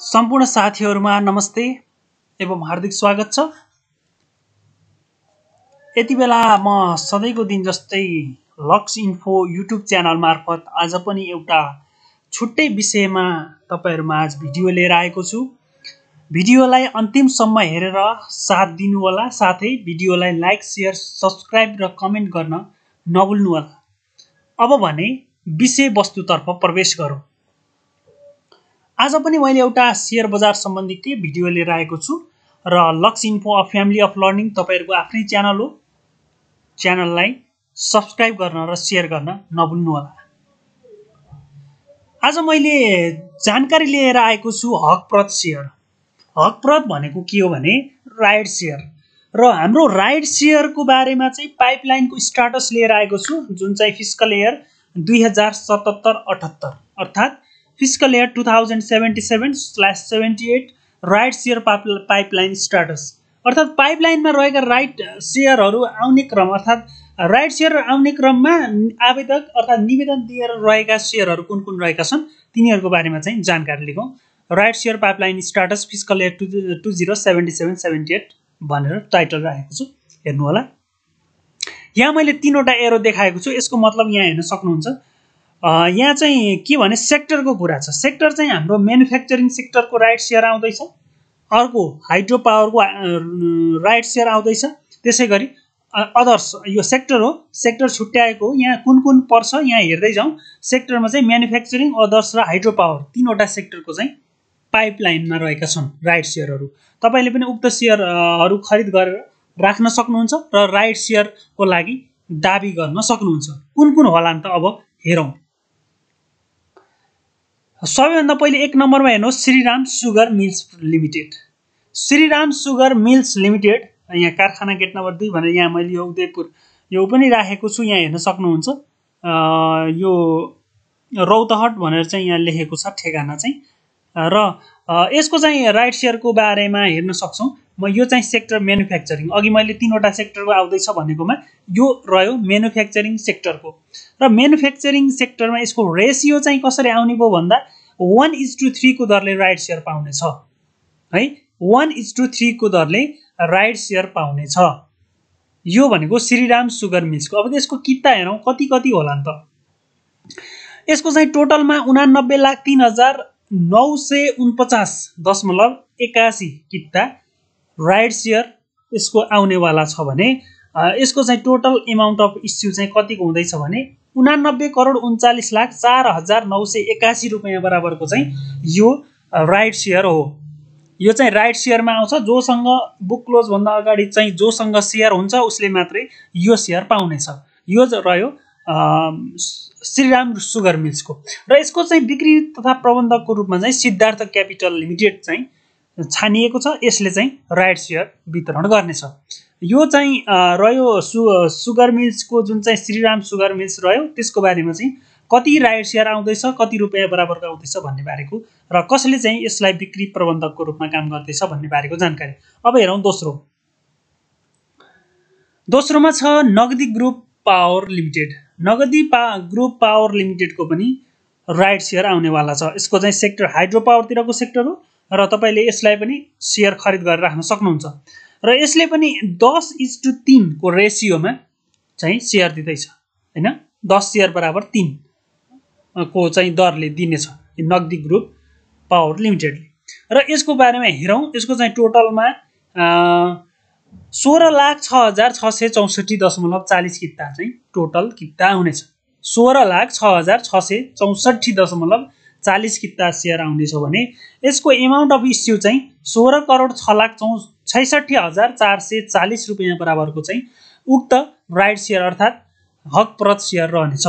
सम्पूर्ण साथीहरूमा नमस्ते एवं हार्दिक स्वागत छ यति बेला म सधैँको दिन जस्तै लक्स इन्फो युट्युब च्यानल मार्फत आज पनि एउटा छुट्टै विषयमा तपाईँहरूमा आज भिडियो लिएर आएको छु भिडियोलाई अन्तिमसम्म हेरेर साथ दिनुहोला साथै भिडियोलाई लाइक सेयर सब्सक्राइब र कमेन्ट गर्न नभुल्नुहोला अब भने विषयवस्तुतर्फ प्रवेश गरौँ आज पनि मैले एउटा सेयर बजार सम्बन्धी केही भिडियो लिएर आएको छु र लक्स इन्फो अफ फ्यामिली अफ लर्निङ तपाईँहरूको आफ्नै च्यानल हो च्यानललाई सब्सक्राइब गर्न र सेयर गर्न नभुल्नुहोला आज मैले जानकारी लिएर आएको छु हकप्रत सेयर हकप्रत भनेको के हो भने राइड सेयर र हाम्रो राइड सेयरको बारेमा चाहिँ पाइपलाइनको स्टाटस लिएर आएको छु जुन चाहिँ फिस्कल इयर दुई हजार सतहत्तर अठहत्तर अर्थात् physical year two thousand seventy seven slash seventy eight right share पाप पाइपलाइन स्ट्याटस अर्थात् पाइपलाइनमा रहेका राइट सेयरहरू आउने क्रम अर्थात् राइट सेयर आउने क्रममा आवेदक अर्थात् निवेदन दिएर रहेका सेयरहरू कुन कुन रहेका छन् तिनीहरूको बारेमा चाहिँ जानकारी लिखौँ right share pipeline status physical year two two zero seventy seven seventy eight भनेर टाइटल राखेको छु हेर्नु होला यहाँ मैले तिनवटा एरो देखाएको छु यसको मतलब यहाँ हेर्न सक्नुहुन्छ यहाँ चाहिँ के भने सेक्टरको कुरा छ सेक्टर चाहिँ हाम्रो म्यानुफ्याक्चरिङ सेक्टरको राइट सेयर आउँदैछ अर्को हाइड्रो पावरको राइट सेयर आउँदैछ त्यसै गरी अदर्स यो सेक्टर हो सेक्टर छुट्याएको यहाँ कुन कुन पर्छ यहाँ हेर्दै जाउँ सेक्टरमा चाहिँ म्यानुफ्याक्चरिङ अदर्स र हाइड्रो पावर तिनवटा सेक्टरको चाहिँ पाइपलाइनमा रहेका छन् राइट सेयरहरू तपाईँले पनि उक्त सेयरहरू खरिद गरेर राख्न सक्नुहुन्छ र राइट सेयरको लागि दाबी गर्न सक्नुहुन्छ कुन कुन होला नि त अब हेरौँ सबैभन्दा पहिले एक नम्बरमा हेर्नुहोस् Shriram sugar mills limited Shriram sugar mills limited यहाँ कारखाना गेट नम्बर दुई भनेर यहाँ मैले यो उदयपुर यो पनि राखेको छु यहाँ हेर्न सक्नुहुन्छ यो रौतहट भनेर चाहिँ यहाँ लेखेको छ ठेगाना चाहिँ र यसको चाहिँ राइट सेयरको बारेमा हेर्न सक्छौँ म यो चाहिँ सेक्टर म्यानुफ्याक्चरिङ अघि मैले तिनवटा सेक्टरको आउँदैछ भनेकोमा यो रह्यो म्यानुफ्याक्चरिङ सेक्टरको र म्यानुफ्याक्चरिङ सेक्टरमा यसको रेसियो चाहिँ कसरी आउने भयो भन्दा वान इज टू थ्रीको दरले राइट सेयर पाउनेछ है वान इज टू थ्रीको दरले राइट सेयर पाउनेछ यो भनेको श्रीराम सुगर मिल्सको अब यसको किता हेरौँ कति कति होला नि त यसको चाहिँ टोटलमा उनानब्बे लाख तिन हजार नौ सय उनपचास दशमलव एकासी किता राइड सेयर यसको आउनेवाला छ भने यसको चाहिँ टोटल एमाउन्ट अफ इस्यु चाहिँ कतिको हुँदैछ भने उनानब्बे करोड उन्चालिस लाख चार हजार नौ सय एक्कासी रुपियाँ बराबरको चाहिँ यो राइट सेयर हो यो चाहिँ राइट सेयरमा आउँछ जोसँग बुक क्लोजभन्दा अगाडि चाहिँ जोसँग सेयर हुन्छ उसले मात्रै यो सेयर पाउनेछ यो रह्यो श्रीराम सुगर मिल्सको र यसको चाहिँ बिक्री तथा प्रबन्धकको रूपमा चाहिँ सिद्धार्थ क्यापिटल लिमिटेड चाहिँ छानिएको छ यसले चाहिँ राइट सेयर वितरण गर्नेछ यो चाहिँ रह्यो सु सुगर मिल्सको जुन चाहिँ श्रीराम सुगर मिल्स रह्यो त्यसको बारेमा चाहिँ कति राइट सेयर आउँदैछ कति रुपियाँ बराबरको आउँदैछ भन्ने बारेको र कसले चाहिँ यसलाई बिक्री प्रबन्धकको रूपमा काम गर्दैछ भन्ने बारेको जानकारी अब हेरौँ दोस्रो दोस्रोमा छ नगदी ग्रुप पावर लिमिटेड नगदी पा ग्रुप पावर लिमिटेडको पनि राइट सेयर आउनेवाला छ यसको चाहिँ सेक्टर हाइड्रो पावरतिरको सेक्टर हो र तपाईँले यसलाई पनि सेयर खरिद गरेर राख्न सक्नुहुन्छ र यसले पनि दस इज टु तिनको रेसियोमा चाहिँ सेयर दिँदैछ होइन दस सेयर बराबर तिन को चाहिँ दरले दिनेछ नगदी ग्रुप पावर लिमिटेडले र यसको बारेमा हेरौँ यसको चाहिँ टोटलमा सोह्र लाख छ हजार छ सय चौसठी दशमलव चालिस किता चाहिँ टोटल किता हुनेछ सोह्र लाख छ हजार छ सय चौसठी दशमलव चालिस किता सेयर आउनेछ भने यसको एमाउन्ट अफ इस्यु चाहिँ सोह्र करोड छ लाख चौ छैसठी हजार चार सय चालिस रुपियाँ बराबरको चाहिँ उक्त राइट सेयर अर्थात् हकप्रत सेयर रहनेछ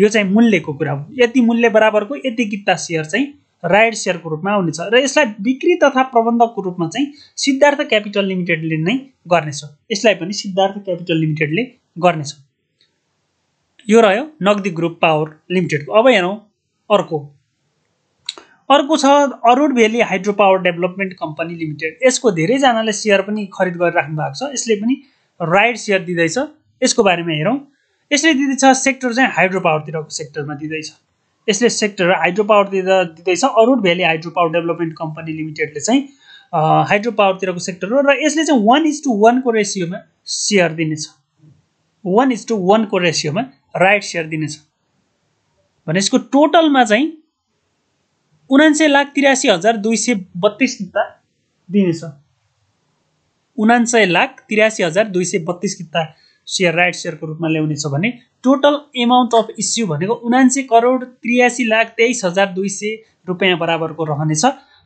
यो चाहिँ मूल्यको कुरा हो यति मूल्य बराबरको यति किता सेयर चाहिँ राइट सेयरको रूपमा आउनेछ र यसलाई बिक्री तथा प्रबन्धकको रूपमा चाहिँ सिद्धार्थ क्यापिटल लिमिटेडले नै गर्नेछ यसलाई पनि सिद्धार्थ क्यापिटल लिमिटेडले गर्नेछ यो रह्यो नगदी ग्रुप पावर लिमिटेडको अब हेरौँ अर्को अर्को छ Arun valley hydro power development company limited यसको धेरैजनाले सेयर पनि खरिद गरिराख्नु भएको छ यसले पनि राइड सेयर दिँदैछ यसको बारेमा हेरौँ यसले दिँदैछ सेक्टर चाहिँ हाइड्रो पावरतिरको सेक्टरमा दिँदैछ यसले सेक्टर हाइड्रो पावरतिर दिँदैछ Arun valley hydro power development company लिमिटेडले चाहिँ हाइड्रो पावरतिरको सेक्टर हो र यसले चाहिँ वान इज टू वानको रेसियोमा सेयर दिनेछ वान इज टू वानको रेसियोमा राइट सेयर दिनेछ भने यसको टोटलमा चाहिँ उनान्से लाख त्रियासी हजार दुई सय बत्तिस किता दिनेछ उनान्सय लाख त्रियासी हजार दुई सय बत्तिस किता सेयर राइट सेयरको रूपमा ल्याउनेछ भने टोटल एमाउन्ट अफ इस्यु भनेको उनान्से करोड त्रियासी लाख तेइस हजार दुई सय रुपियाँ बराबरको रहनेछ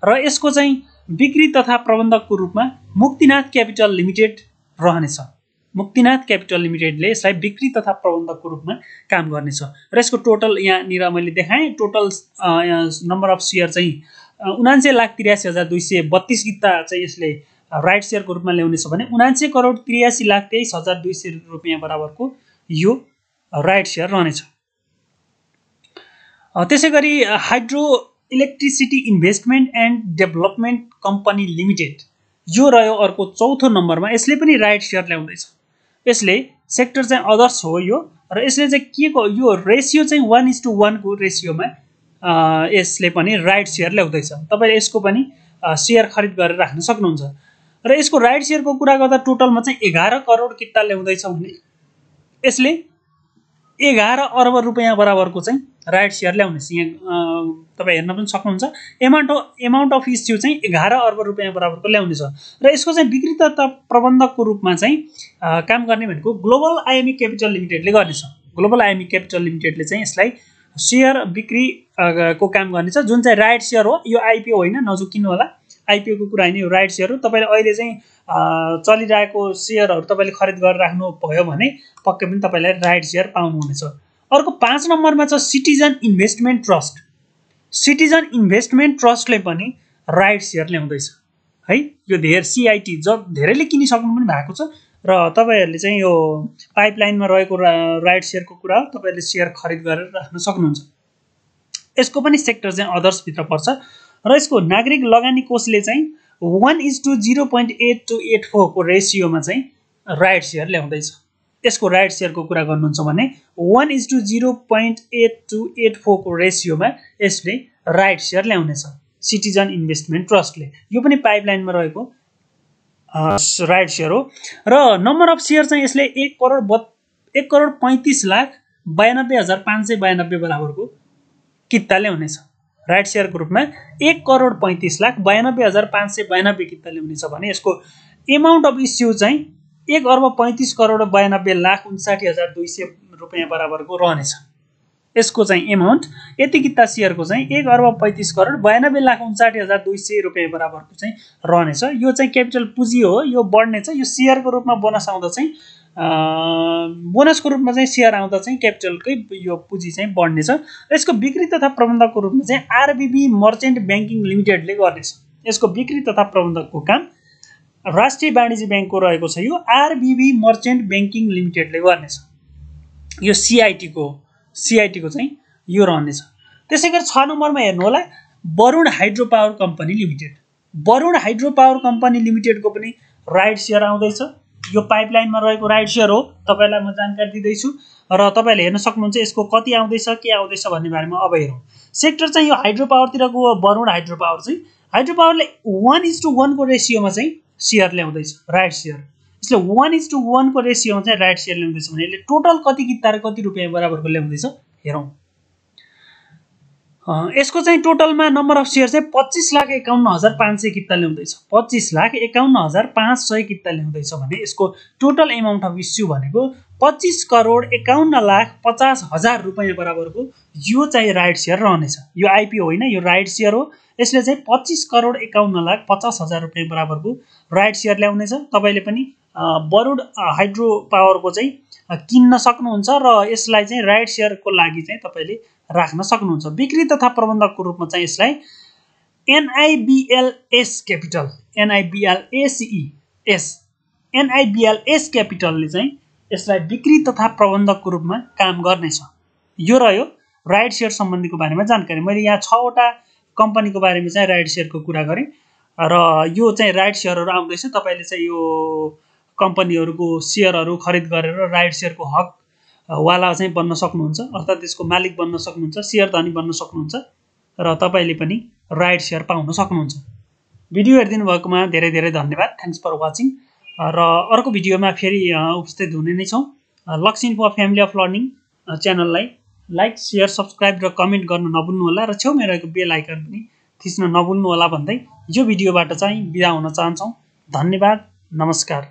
र यसको चाहिँ बिक्री तथा प्रबन्धकको रूपमा मुक्तिनाथ क्यापिटल लिमिटेड रहनेछ मुक्तिनाथ क्यापिटल लिमिटेडले यसलाई बिक्री तथा प्रबन्धकको रूपमा काम गर्नेछ र यसको टोटल यहाँनिर मैले देखाएँ टोटल नम्बर अफ सेयर चाहिँ उनान्से लाख त्रियासी हजार दुई सय बत्तिस गिता चाहिँ यसले राइट सेयरको रूपमा ल्याउनेछ भने उनान्से करोड त्रियासी लाख तेइस हजार दुई सय रुपियाँ बराबरको यो राइट सेयर रहनेछ त्यसै गरी hydro electricity investment and development company limited यो रह्यो अर्को चौथो नम्बरमा यसले पनि राइट सेयर ल्याउँदैछ यसले सेक्टर चाहिँ अदर्स हो यो र यसले चाहिँ के को यो रेसियो चाहिँ वान इज टू वानको रेसियोमा यसले पनि राइट सेयर ल्याउँदैछ तपाईँले यसको पनि सेयर खरिद गरेर राख्न सक्नुहुन्छ र यसको राइट सेयरको कुरा गर्दा टोटलमा चाहिँ एघार करोड किता ल्याउँदैछ भने यसले एघार अर्ब रुपियाँ बराबरको चाहिँ राइट सेयर ल्याउने यहाँ तपाईँ हेर्न पनि सक्नुहुन्छ एमाउन्ट एमाउन्ट अफ इस्यु चाहिँ एघार अर्ब रुपियाँ बराबरको ल्याउनेछ र यसको चाहिँ त प्रबन्धकको रूपमा चाहिँ काम गर्ने भनेको ग्लोबल आइएमई क्यापिटल लिमिटेडले गर्नेछ ग्लोबल आइएमई क्यापिटल लिमिटेडले चाहिँ यसलाई सेयर बिक्री को काम गर्नेछ जुन चाहिँ राइट सेयर हो यो आइपिओ होइन नजुकिनु होला आइपिओको कुरा होइन यो राइट सेयर हो तपाईँले अहिले चाहिँ चलिरहेको सेयरहरू तपाईँले खरिद गरेर राख्नुभयो भने पक्कै पनि तपाईँलाई राइट सेयर पाउनुहुनेछ अर्को पाँच नम्बरमा छ citizen investment trust citizen investment ट्रस्टले पनि राइट सेयर ल्याउँदैछ है यो धेर सिआइटी ज धेरैले किनिसक्नु पनि भएको छ र तपाईँहरूले चाहिँ यो पाइपलाइनमा रहेको राइट सेयरको कुरा हो तपाईँहरूले सेयर खरिद गरेर राख्न सक्नुहुन्छ यसको पनि सेक्टर चाहिँ अदर्सभित्र पर्छ र यसको नागरिक लगानी कोषले चाहिँ one is two zero point eight two eight फोरको रेसियोमा चाहिँ राइट सेयर ल्याउँदैछ त्यसको राइट सेयरको कुरा गर्नुहुन्छ भने one is two zero point eight two eight फोरको रेसियोमा यसले राइट सेयर ल्याउनेछ सिटिजन इन्भेस्टमेन्ट ट्रस्टले यो पनि पाइपलाइनमा रहेको राइट सेयर हो र नम्बर अफ सेयर चाहिँ यसले एक करोड ब एक करोड पैँतिस लाख बयानब्बे हजार पाँच सय बयानब्बे बराबरको किता ल्याउनेछ राइट सेयरको रूपमा एक करोड पैँतिस लाख बयानब्बे हजार पाँच सय बयानब्बे किता ल्याउनेछ भने यसको एमाउन्ट अफ इस्यु चाहिँ एक अर्ब पैँतिस करोड बयानब्बे लाख उन्साठी हजार दुई सय रुपियाँ बराबरको रहनेछ यसको चाहिँ एमाउन्ट यति किता सेयरको चाहिँ एक अर्ब पैँतिस करोड बयानब्बे लाख उन्साठी हजार दुई सय रुपियाँ बराबरको चाहिँ रहनेछ यो चाहिँ क्यापिटल पुँजी हो यो बढ्नेछ यो सेयरको रूपमा बोनस आउँदा चाहिँ बोनसको रूपमा चाहिँ सेयर आउँदा चाहिँ क्यापिटलकै यो पुँजी चाहिँ बढ्नेछ यसको बिक्री तथा प्रबन्धकको रूपमा चाहिँ आरबिबी मर्चेन्ट ब्याङ्किङ लिमिटेडले गर्नेछ यसको बिक्री तथा प्रबन्धकको काम राष्ट्रिय वाणिज्य ब्याङ्कको रहेको छ यो आरबिबी मर्चेन्ट ब्याङ्किङ लिमिटेडले गर्नेछ यो सिआइटीको सिआइटीको चाहिँ यो रहनेछ त्यसै गरी छ नम्बरमा हेर्नु होला Varun hydro power company limited Varun hydro power company लिमिटेडको पनि राइट सेयर आउँदैछ यो पाइपलाइनमा रहेको राइट सेयर हो तपाईँलाई म जानकारी दिँदैछु र तपाईँहरूले हेर्न सक्नुहुन्छ यसको कति आउँदैछ के आउँदैछ भन्ने बारेमा अब हेरौँ सेक्टर चाहिँ यो हाइड्रो पावरतिरको वरुण हाइड्रो पावर चाहिँ हाइड्रो पावरले वान इज टू वानको रेसियोमा चाहिँ सेयर ल्याउँदैछ राइट सेयर यसले वान इज टू वानको रेसियोमा चाहिँ राइट सेयर ल्याउँदैछ भने यसले टोटल कति कितार कति रुपियाँ बराबरको ल्याउँदैछ हेरौँ यसको चाहिँ टोटलमा नम्बर अफ सेयर चाहिँ पच्चिस लाख एकाउन्न हजार पाँच सय किता ल्याउँदैछ पच्चिस लाख एकाउन्न हजार पाँच सय किता ल्याउँदैछ भने यसको टोटल एमाउन्ट अफ इस्यु भनेको पच्चिस करोड एकाउन्न लाख पचास हजार रुपियाँ बराबरको यो चाहिँ राइट सेयर रहनेछ यो आइपिओ होइन यो राइट सेयर हो यसले चाहिँ पच्चिस करोड एकाउन्न लाख पचास हजार रुपियाँ बराबरको राइट सेयर ल्याउनेछ तपाईँले पनि बरुड हाइड्रो पावरको चाहिँ किन्न सक्नुहुन्छ र यसलाई चाहिँ राइट सेयरको लागि चाहिँ तपाईँले राख्न सक्नुहुन्छ बिक्री तथा प्रबन्धकको रूपमा चाहिँ यसलाई एनआइबिएलएस क्यापिटल एनआइबिएलएसई एस एनआइबिएलएस क्यापिटलले चाहिँ यसलाई बिक्री तथा प्रबन्धकको रूपमा काम गर्नेछ यो रह्यो राइट सेयर सम्बन्धीको बारेमा जानकारी मैले यहाँ छवटा कम्पनीको बारेमा चाहिँ राइट सेयरको कुरा गरेँ र यो चाहिँ राइट सेयरहरू आउँदैछ तपाईँले चाहिँ यो कम्पनीहरूको सेयरहरू खरिद गरेर राइट सेयरको हक वाला चाहिँ बन्न सक्नुहुन्छ अर्थात् त्यसको मालिक बन्न सक्नुहुन्छ सेयर धनी बन्न सक्नुहुन्छ र तपाईँले पनि राइट सेयर पाउन सक्नुहुन्छ भिडियो हेरिदिनु भएकोमा धेरै धेरै धन्यवाद थ्याङ्क्स फर वाचिङ र अर्को भिडियोमा फेरि उपस्थित हुने नै छौँ Laxmi for family of learning च्यानललाई लाइक सेयर सब्सक्राइब र कमेन्ट गर्न नभुल्नु होला र छेउमा रहेको बेल आइकन पनि थिच्न नभुल्नु होला भन्दै यो भिडियोबाट चाहिँ बिदा हुन चाहन्छौँ धन्यवाद नमस्कार